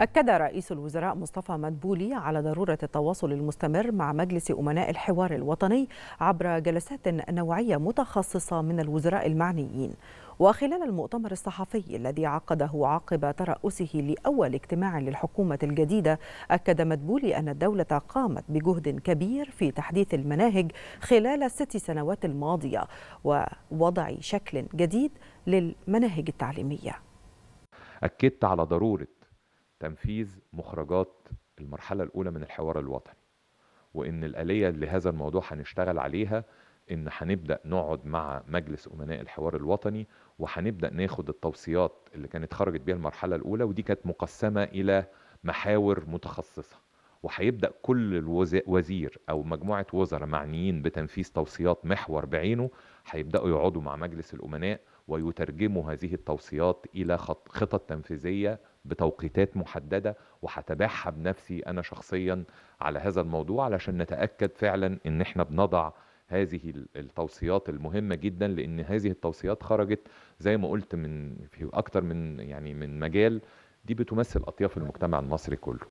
أكد رئيس الوزراء مصطفى مدبولي على ضرورة التواصل المستمر مع مجلس أمناء الحوار الوطني عبر جلسات نوعية متخصصة من الوزراء المعنيين وخلال المؤتمر الصحفي الذي عقده عقب ترأسه لأول اجتماع للحكومة الجديدة أكد مدبولي أن الدولة قامت بجهد كبير في تحديث المناهج خلال الست سنوات الماضية ووضع شكل جديد للمناهج التعليمية أكدت على ضرورة تنفيذ مخرجات المرحلة الأولى من الحوار الوطني وإن الآلية لهذا الموضوع هنشتغل عليها إن هنبدأ نقعد مع مجلس أمناء الحوار الوطني وهنبدأ ناخد التوصيات اللي كانت خرجت بها المرحلة الأولى ودي كانت مقسمة إلى محاور متخصصة وهيبدأ كل وزير أو مجموعة وزراء معنيين بتنفيذ توصيات محور بعينه هيبدأوا يقعدوا مع مجلس الأمناء ويترجموا هذه التوصيات إلى خطط تنفيذية بتوقيتات محددة وحتابعها بنفسي أنا شخصيا على هذا الموضوع علشان نتأكد فعلا إن إحنا بنضع هذه التوصيات المهمة جدا لأن هذه التوصيات خرجت زي ما قلت من في أكتر من يعني من مجال دي بتمثل أطياف المجتمع المصري كله